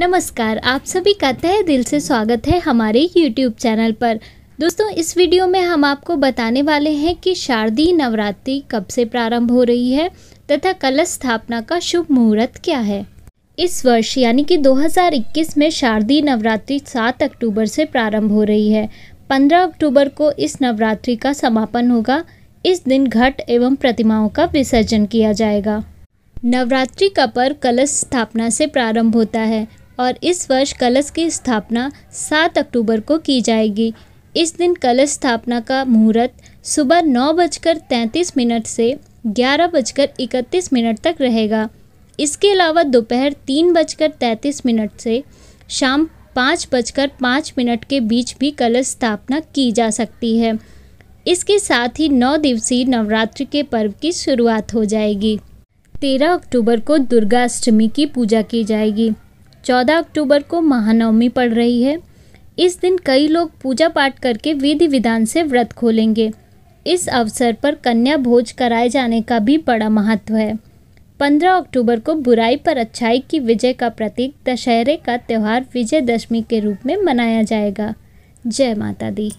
नमस्कार आप सभी का तय दिल से स्वागत है हमारे YouTube चैनल पर दोस्तों इस वीडियो में हम आपको बताने वाले हैं कि शारदीय नवरात्रि कब से प्रारंभ हो रही है तथा कलश स्थापना का शुभ मुहूर्त क्या है इस वर्ष यानी कि 2021 में शारदीय नवरात्रि 7 अक्टूबर से प्रारंभ हो रही है 15 अक्टूबर को इस नवरात्रि का समापन होगा इस दिन घट एवं प्रतिमाओं का विसर्जन किया जाएगा नवरात्रि का पर्व कलश स्थापना से प्रारंभ होता है और इस वर्ष कलश की स्थापना 7 अक्टूबर को की जाएगी इस दिन कलश स्थापना का मुहूर्त सुबह नौ बजकर तैंतीस मिनट से ग्यारह बजकर इकतीस मिनट तक रहेगा इसके अलावा दोपहर तीन बजकर तैंतीस मिनट से शाम पाँच बजकर पाँच मिनट के बीच भी कलश स्थापना की जा सकती है इसके साथ ही नौ दिवसीय नवरात्रि के पर्व की शुरुआत हो जाएगी तेरह अक्टूबर को दुर्गा अष्टमी की पूजा की जाएगी 14 अक्टूबर को महानवमी पड़ रही है इस दिन कई लोग पूजा पाठ करके विधि विधान से व्रत खोलेंगे इस अवसर पर कन्या भोज कराए जाने का भी बड़ा महत्व है 15 अक्टूबर को बुराई पर अच्छाई की विजय का प्रतीक दशहरे का त्यौहार विजयदशमी के रूप में मनाया जाएगा जय माता दी